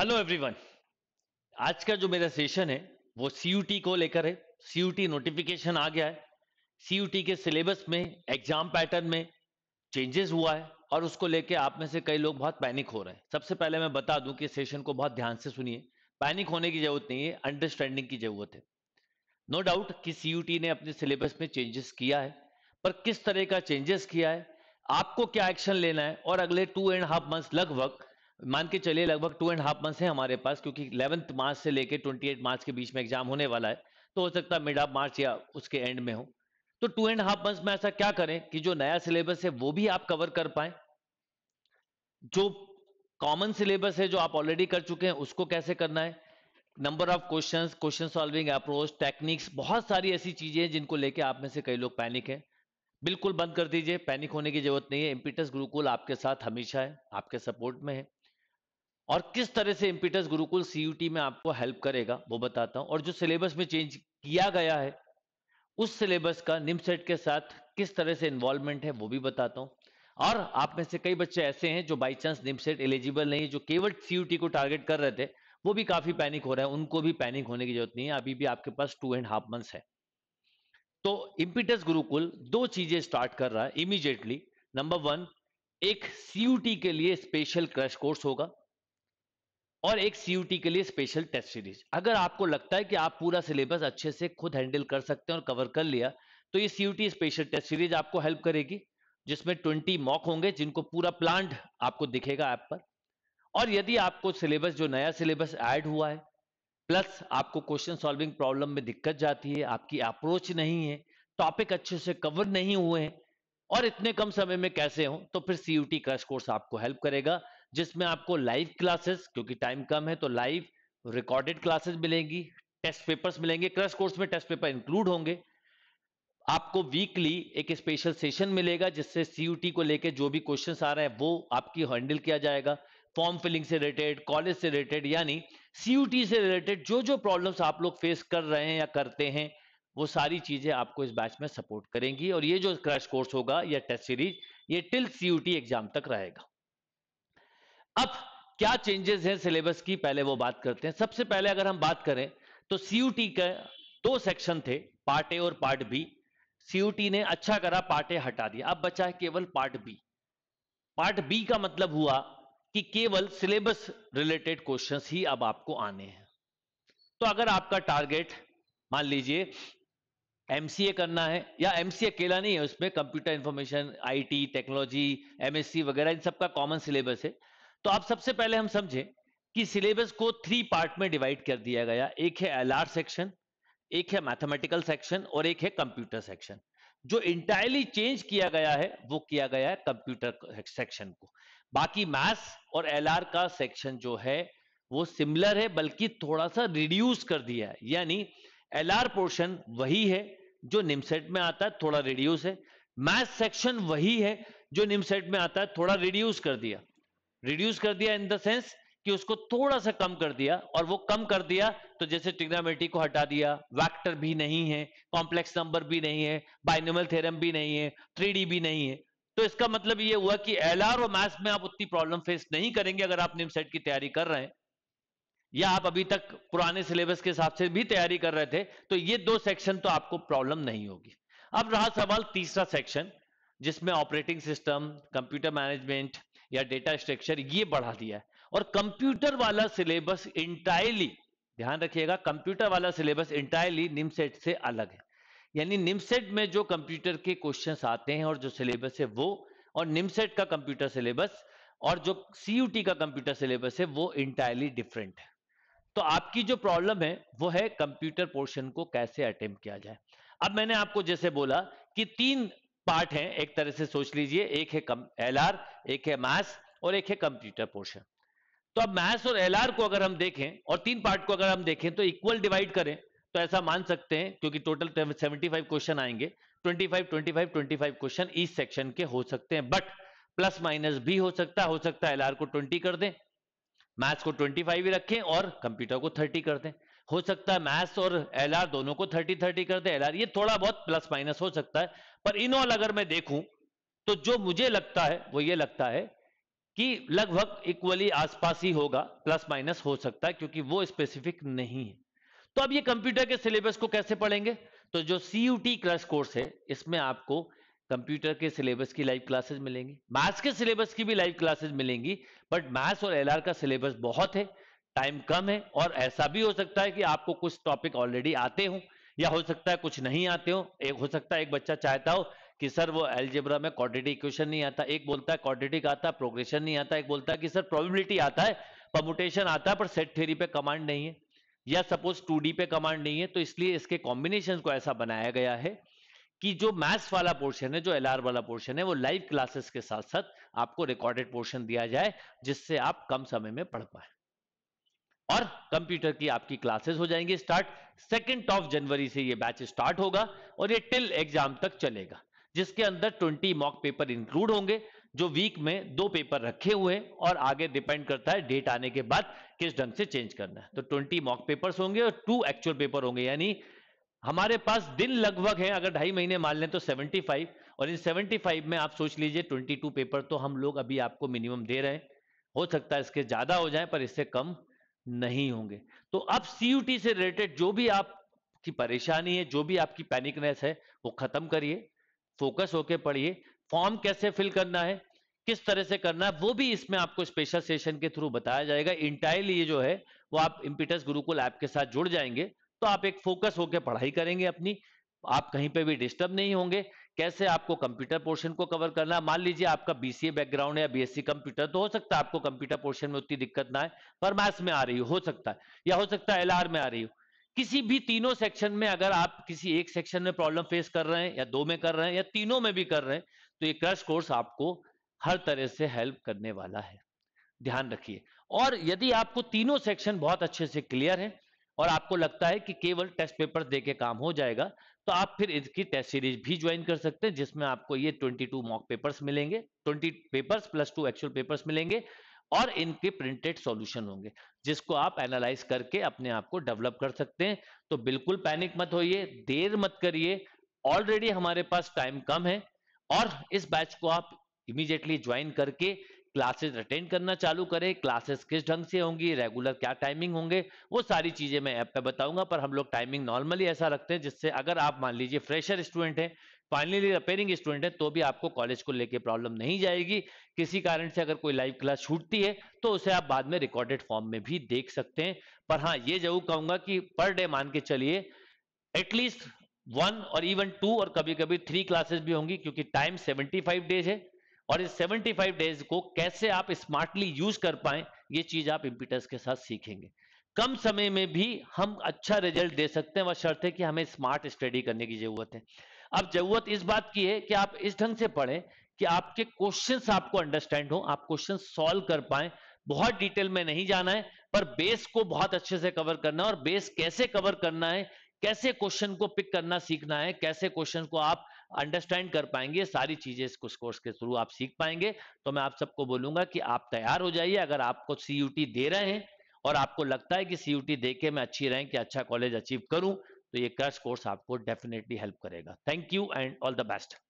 hello everyone आज का जो मेरा सेशन है वो सीयूटी को लेकर है सीयूटी नोटिफिकेशन आ गया है सीयूटी के सिलेबस में एग्जाम पैटर्न में चेंजेस हुआ है और उसको लेके आप में से कई लोग बहुत पैनिक हो रहे हैं सबसे पहले मैं बता दूं कि सेशन को बहुत ध्यान से सुनिए पैनिक होने की जरूरत नहीं है अंडरस्टैंडिंग की जरूरत है नो no डाउट कि सीयूटी ने अपने सिलेबस में चेंजेस किया है पर किस तरह का चेंजेस किया है आपको क्या एक्शन लेना है और अगले टू एंड हाफ मंथ लगभग मान के चलिए लगभग टू एंड हाफ मंथ है हमारे पास क्योंकि इलेवंथ मार्च से लेकर ट्वेंटी एट मार्च के बीच में एग्जाम होने वाला है तो हो सकता है मिड ऑफ मार्च या उसके एंड में हो तो टू एंड हाफ मंथ में ऐसा क्या करें कि जो नया सिलेबस है वो भी आप कवर कर पाए जो कॉमन सिलेबस है जो आप ऑलरेडी कर चुके हैं उसको कैसे करना है number of question question solving approach techniques बहुत सारी ऐसी चीजें हैं जिनको लेके आप में से कई लोग पैनिक हैं बिल्कुल बंद कर दीजिए पैनिक होने की जरूरत नहीं है इम्पिटस गुरुकुल आपके साथ हमेशा है आपके सपोर्ट में है और किस तरह से इम्पिटस गुरुकुल सीयूटी में आपको हेल्प करेगा वो बताता हूं और जो सिलेबस में चेंज किया गया है उस सिलेबस का निमसेट के साथ किस तरह से इन्वॉल्वमेंट है वो भी बताता हूं और आप में से कई बच्चे ऐसे हैं जो बाय चांस निमसेट एलिजिबल नहीं है जो केवल सीयूटी को टारगेट कर रहे थे वो भी काफी पैनिक हो रहा है उनको भी पैनिक होने की जरूरत नहीं है अभी भी आपके पास टू एंड हाफ मंथ्स है तो इम्पिटस गुरुकुल दो चीजें स्टार्ट कर रहा है इमीजिएटली नंबर वन एक सीयूटी के लिए स्पेशल क्रैश कोर्स होगा और एक सीयूटी के लिए स्पेशल टेस्ट सीरीज अगर आपको लगता है कि आप पूरा सिलेबस अच्छे से खुद हैंडल कर सकते हैं और कवर कर लिया तो ये सीयूटी स्पेशल टेस्ट सीरीज आपको हेल्प करेगी जिसमें ट्वेंटी मॉक होंगे जिनको पूरा प्लांट आपको दिखेगा ऐप पर और यदि आपको सिलेबस जो नया सिलेबस ऐड हुआ है प्लस आपको क्वेश्चन सॉल्विंग प्रॉब्लम में दिक्कत जाती है आपकी अप्रोच नहीं है टॉपिक अच्छे से कवर नहीं हुए हैं और इतने कम समय में कैसे हो तो फिर सीयूटी क्रश कोर्स आपको हेल्प करेगा जिसमें आपको लाइव क्लासेस क्योंकि टाइम कम है तो लाइव रिकॉर्डेड क्लासेस मिलेंगी टेस्ट पेपर्स मिलेंगे क्रश कोर्स में टेस्ट पेपर इंक्लूड होंगे आपको वीकली एक स्पेशल सेशन मिलेगा जिससे सीयूटी को लेकर जो भी क्वेश्चन आ रहे हैं वो आपकी हैंडल किया जाएगा फॉर्म फिलिंग से रिलेटेड कॉलेज से रिलेटेड यानी सीयूटी से रिलेटेड जो जो प्रॉब्लम्स आप लोग फेस कर रहे हैं या करते हैं वो सारी चीजें आपको इस बैच में सपोर्ट करेंगी और ये जो क्रैश कोर्स होगा या टेस्ट सीरीज ये टिल सीयूटी एग्जाम तक रहेगा अब क्या चेंजेस हैं सिलेबस की पहले वो बात करते हैं सबसे पहले अगर हम बात करें तो सीयूटी का दो सेक्शन थे पार्ट ए और पार्ट बी सीयूटी ने अच्छा करा पार्ट ए हटा दिया अब बचा है केवल पार्ट बी पार्ट बी का मतलब हुआ कि केवल सिलेबस रिलेटेड क्वेश्चंस ही अब आपको आने हैं तो अगर आपका टारगेट मान लीजिए एमसीए करना है या एमसीए अकेला नहीं है उसमें computer information IT technology MSc वगैरह इन सबका कॉमन सिलेबस है तो आप सबसे पहले हम समझे कि सिलेबस को थ्री पार्ट में डिवाइड कर दिया गया एक है एल सेक्शन एक है मैथमेटिकल सेक्शन और एक है कंप्यूटर सेक्शन जो इंटायरली चेंज किया गया है वो किया गया है कंप्यूटर सेक्शन को बाकी मैथ्स और आर का सेक्शन जो है वो सिमिलर है बल्कि थोड़ा सा रिड्यूस कर दिया है यानी आर पोर्शन वही है जो निमसेट में आता है थोड़ा रिड्यूस है मैथ सेक्शन वही है जो निमसेट में आता है थोड़ा रिड्यूस कर दिया रिड्यूस कर दिया इन द सेंस कि उसको थोड़ा सा कम कर दिया और वो कम कर दिया तो जैसे ट्रिग्नोमेट्री को हटा दिया वैक्टर भी नहीं है कॉम्प्लेक्स नंबर भी नहीं है बाइनोमल थ्योरम भी नहीं है थ्री भी नहीं है तो इसका मतलब ये हुआ कि एल और मैथ्स में आप उतनी प्रॉब्लम फेस नहीं करेंगे अगर आप निम सेट की तैयारी कर रहे हैं या आप अभी तक पुराने सिलेबस के हिसाब से भी तैयारी कर रहे थे तो ये दो सेक्शन तो आपको प्रॉब्लम नहीं होगी अब रहा सवाल तीसरा सेक्शन जिसमें ऑपरेटिंग सिस्टम कंप्यूटर मैनेजमेंट या डेटा स्ट्रक्चर ये बढ़ा दिया है और कंप्यूटर वाला सिलेबस इंटायरली ध्यान रखिएगा कंप्यूटर वाला सिलेबस इंटायरली निमसेट से अलग है यानी निमसेट में जो कंप्यूटर के क्वेश्चन आते हैं और जो सिलेबस है वो और निमसेट का कंप्यूटर सिलेबस और जो सीयूटी का कंप्यूटर सिलेबस है वो इंटायरली डिफरेंट है तो आपकी जो प्रॉब्लम है वो है कंप्यूटर पोर्शन को कैसे अटेम्प्ट किया जाए अब मैंने आपको जैसे बोला कि तीन पार्ट हैं एक तरह से सोच लीजिए एक है एल आर एक है मैथ्स और एक है कंप्यूटर पोर्शन तो अब मैथ्स और एल को अगर हम देखें और तीन पार्ट को अगर हम देखें तो इक्वल डिवाइड करें तो ऐसा मान सकते हैं क्योंकि टोटल सेवेंटी फाइव क्वेश्चन आएंगे फाइव ट्वेंटी फाइव क्वेश्चन इस सेक्शन के हो सकते हैं बट प्लस माइनस भी हो सकता है हो सकता है एल को ट्वेंटी कर दें मैथ्स को फाइव ही रखें और कंप्यूटर को थर्टी कर दें हो सकता है मैथ्स और एलआर दोनों को 30 30 कर दे एलआर ये थोड़ा बहुत प्लस माइनस हो सकता है पर इन ऑल अगर मैं देखूं तो जो मुझे लगता है वो ये लगता है कि लगभग इक्वली आसपास ही होगा प्लस माइनस हो सकता है क्योंकि वो स्पेसिफिक नहीं है तो अब ये कंप्यूटर के सिलेबस को कैसे पढ़ेंगे तो जो सीयूटी क्रश कोर्स है इसमें आपको कंप्यूटर के सिलेबस की लाइव क्लासेस मिलेंगी मैथ्स के सिलेबस की भी लाइव क्लासेस मिलेंगी बट मैथ्स और एलआर का सिलेबस बहुत है टाइम कम है और ऐसा भी हो सकता है कि आपको कुछ टॉपिक ऑलरेडी आते हो या हो सकता है कुछ नहीं आते हो एक हो सकता है एक बच्चा चाहता हो कि सर वो एलजेब्रा में क्वाड्रेटिक इक्वेशन नहीं आता एक बोलता है क्वाड्रेटिक आता है प्रोग्रेशन नहीं आता एक बोलता है कि सर प्रोबेबिलिटी आता है परमुटेशन आता है पर सेट थ्योरी पे कमांड नहीं है या सपोज टू पे कमांड नहीं है तो इसलिए इसके कॉम्बिनेशन को ऐसा बनाया गया है कि जो मैथ्स वाला पोर्शन है जो एल वाला पोर्शन है वो लाइव क्लासेस के साथ साथ आपको रिकॉर्डेड पोर्शन दिया जाए जिससे आप कम समय में पढ़ पाए और कंप्यूटर की आपकी क्लासेस हो जाएंगी स्टार्ट सेकेंड ऑफ जनवरी से ये बैच स्टार्ट होगा और ये टिल एग्जाम तक चलेगा जिसके अंदर 20 मॉक पेपर इंक्लूड होंगे जो वीक में दो पेपर रखे हुए हैं और आगे डिपेंड करता है डेट आने के बाद किस ढंग से चेंज करना है तो 20 मॉक पेपर्स होंगे और टू एक्चुअल पेपर होंगे यानी हमारे पास दिन लगभग है अगर ढाई महीने मान लें तो 75 और इन 75 में आप सोच लीजिए 22 पेपर तो हम लोग अभी आपको मिनिमम दे रहे हैं हो सकता है इसके ज्यादा हो जाए पर इससे कम नहीं होंगे तो अब सीयूटी से रिलेटेड जो भी आपकी परेशानी है जो भी आपकी पैनिकनेस है वो खत्म करिए फोकस होके पढ़िए फॉर्म कैसे फिल करना है किस तरह से करना है वो भी इसमें आपको स्पेशल सेशन के थ्रू बताया जाएगा इंटायरली ये जो है वो आप इम्पिटस गुरुकुल ऐप के साथ जुड़ जाएंगे तो आप एक फोकस होकर पढ़ाई करेंगे अपनी आप कहीं पे भी डिस्टर्ब नहीं होंगे कैसे आपको कंप्यूटर पोर्शन को कवर करना मान लीजिए आपका बीसीए बैकग्राउंड या बीएससी कंप्यूटर तो हो सकता है आपको कंप्यूटर पोर्शन में उतनी दिक्कत ना आए पर मैथ्स में आ रही हो सकता है या हो सकता है एलआर में आ रही हो किसी भी तीनों सेक्शन में अगर आप किसी एक सेक्शन में प्रॉब्लम फेस कर रहे हैं या दो में कर रहे हैं या तीनों में भी कर रहे हैं तो ये क्रश कोर्स आपको हर तरह से हेल्प करने वाला है ध्यान रखिए और यदि आपको तीनों सेक्शन बहुत अच्छे से क्लियर है और आपको लगता है कि केवल टेस्ट पेपर दे के काम हो जाएगा तो आप फिर इसकी टेस्ट सीरीज भी ज्वाइन कर सकते हैं जिसमें आपको ये 22 मॉक पेपर्स मिलेंगे 20 papers plus two actual papers मिलेंगे और इनके प्रिंटेड सॉल्यूशन होंगे जिसको आप एनालाइज करके अपने आप को डेवलप कर सकते हैं तो बिल्कुल पैनिक मत होइए देर मत करिए ऑलरेडी हमारे पास टाइम कम है और इस बैच को आप इमीजिएटली ज्वाइन करके क्लासेस अटेंड करना चालू करें क्लासेस किस ढंग से होंगी रेगुलर क्या टाइमिंग होंगे वो सारी चीजें मैं ऐप पे बताऊंगा पर हम लोग टाइमिंग नॉर्मली ऐसा रखते हैं जिससे अगर आप मान लीजिए फ्रेशर स्टूडेंट हैं फाइनली अपेयरिंग स्टूडेंट है तो भी आपको कॉलेज को लेकर प्रॉब्लम नहीं जाएगी किसी कारण से अगर कोई लाइव क्लास छूटती है तो उसे आप बाद में रिकॉर्डेड फॉर्म में भी देख सकते हैं पर हाँ ये जरूर कहूंगा कि पर डे मान के चलिए एटलीस्ट वन और इवन टू और कभी कभी थ्री क्लासेस भी होंगी क्योंकि टाइम फाइव डेज है और इस 75 डेज को कैसे आप स्मार्टली यूज कर पाए ये चीज आप इम्पिटस के साथ सीखेंगे कम समय में भी हम अच्छा रिजल्ट दे सकते हैं वह शर्त है कि हमें स्मार्ट स्टडी करने की जरूरत है अब जरूरत इस बात की है कि आप इस ढंग से पढ़ें कि आपके क्वेश्चंस आपको अंडरस्टैंड हो आप क्वेश्चन सॉल्व कर पाए बहुत डिटेल में नहीं जाना है पर बेस को बहुत अच्छे से कवर करना है और बेस कैसे कवर करना है कैसे क्वेश्चन को पिक करना सीखना है कैसे क्वेश्चन को आप अंडरस्टैंड कर पाएंगे सारी चीजें इस कोर्स के थ्रू आप सीख पाएंगे तो मैं आप सबको बोलूंगा कि आप तैयार हो जाइए अगर आपको सीयूटी दे रहे हैं और आपको लगता है कि सीयूटी दे के मैं अच्छी रैंक या अच्छा कॉलेज अचीव करूं तो ये क्रश कोर्स आपको डेफिनेटली हेल्प करेगा thank you and all the best